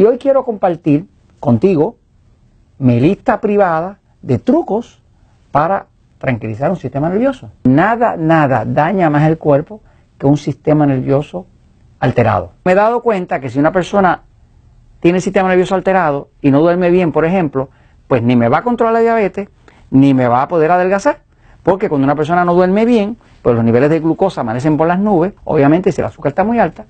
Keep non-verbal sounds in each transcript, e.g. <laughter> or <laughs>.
Y hoy quiero compartir contigo mi lista privada de trucos para tranquilizar un sistema nervioso. Nada, nada daña más el cuerpo que un sistema nervioso alterado. Me he dado cuenta que si una persona tiene el sistema nervioso alterado y no duerme bien, por ejemplo, pues ni me va a controlar la diabetes, ni me va a poder adelgazar. Porque cuando una persona no duerme bien, pues los niveles de glucosa amanecen por las nubes, obviamente si el azúcar está muy alta,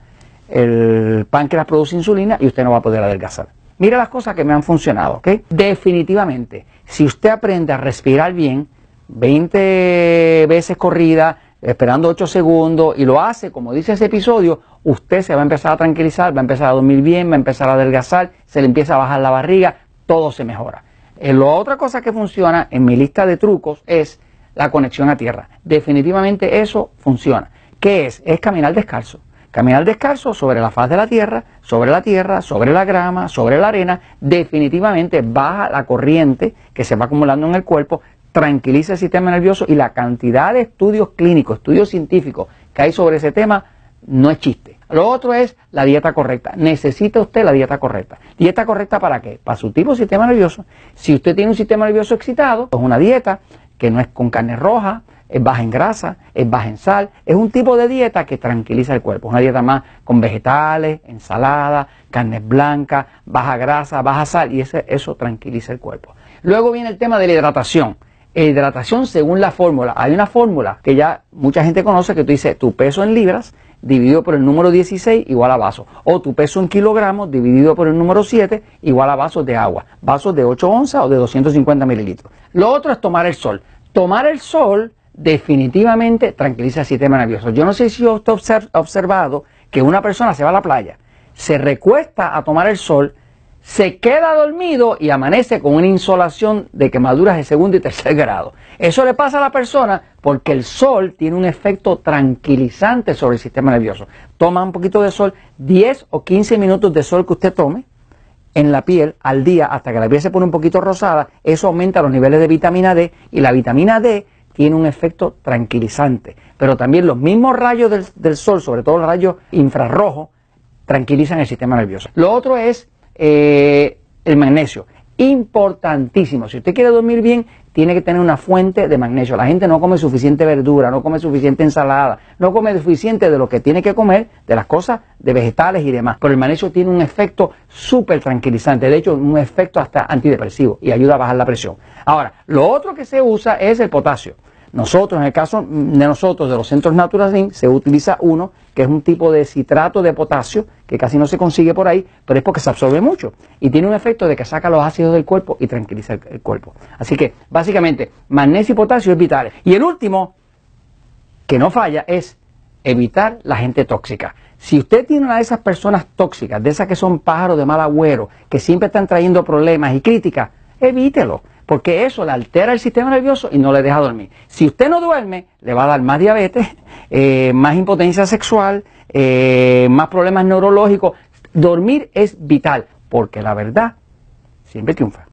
el páncreas produce insulina y usted no va a poder adelgazar. Mira las cosas que me han funcionado, ¿ok? Definitivamente, si usted aprende a respirar bien, 20 veces corrida, esperando 8 segundos, y lo hace como dice ese episodio, usted se va a empezar a tranquilizar, va a empezar a dormir bien, va a empezar a adelgazar, se le empieza a bajar la barriga, todo se mejora. Eh, la otra cosa que funciona en mi lista de trucos es la conexión a tierra. Definitivamente eso funciona. ¿Qué es? Es caminar descalzo. Caminar descalzo sobre la faz de la tierra, sobre la tierra, sobre la grama, sobre la arena, definitivamente baja la corriente que se va acumulando en el cuerpo, tranquiliza el sistema nervioso y la cantidad de estudios clínicos, estudios científicos que hay sobre ese tema no es chiste. Lo otro es la dieta correcta. Necesita usted la dieta correcta. ¿Dieta correcta para qué? Para su tipo de sistema nervioso. Si usted tiene un sistema nervioso excitado, pues una dieta que no es con carne roja, es baja en grasa, es baja en sal, es un tipo de dieta que tranquiliza el cuerpo, una dieta más con vegetales, ensalada, carnes blancas, baja grasa, baja sal y ese, eso tranquiliza el cuerpo. Luego viene el tema de la hidratación. Hidratación según la fórmula. Hay una fórmula que ya mucha gente conoce que tú dices tu peso en libras dividido por el número 16 igual a vasos. O tu peso en kilogramos dividido por el número 7 igual a vasos de agua. Vasos de 8 onzas o de 250 mililitros. Lo otro es tomar el sol. Tomar el sol definitivamente tranquiliza el sistema nervioso. Yo no sé si usted ha observado que una persona se va a la playa, se recuesta a tomar el sol, se queda dormido y amanece con una insolación de quemaduras de segundo y tercer grado. Eso le pasa a la persona porque el sol tiene un efecto tranquilizante sobre el sistema nervioso. Toma un poquito de sol, 10 o 15 minutos de sol que usted tome en la piel al día hasta que la piel se pone un poquito rosada, eso aumenta los niveles de vitamina D y la vitamina D tiene un efecto tranquilizante. Pero también los mismos rayos del, sol, sobre todo los rayos infrarrojos, tranquilizan el sistema nervioso. Lo otro es eh, el magnesio. Importantísimo. Si usted quiere dormir bien, tiene que tener una fuente de magnesio. La gente no come suficiente verdura, no come suficiente ensalada, no come suficiente de lo que tiene que comer, de las cosas, de vegetales y demás. Pero el magnesio tiene un efecto súper tranquilizante, de hecho un efecto hasta antidepresivo y ayuda a bajar la presión. Ahora, lo otro que se usa es el potasio. Nosotros, en el caso de nosotros, de los centros Naturalin, se utiliza uno que es un tipo de citrato de potasio, que casi no se consigue por ahí, pero es porque se absorbe mucho y tiene un efecto de que saca los ácidos del cuerpo y tranquiliza el, cuerpo. Así que, básicamente, magnesio y potasio es vital. Y el último, que no falla, es evitar la gente tóxica. Si usted tiene una de esas personas tóxicas, de esas que son pájaros de mal agüero, que siempre están trayendo problemas y críticas, evítelo porque eso le altera el sistema nervioso y no le deja dormir. Si usted no duerme, le va a dar más diabetes, <laughs> eh, más impotencia sexual, eh, más problemas neurológicos. Dormir es vital, porque la verdad siempre triunfa.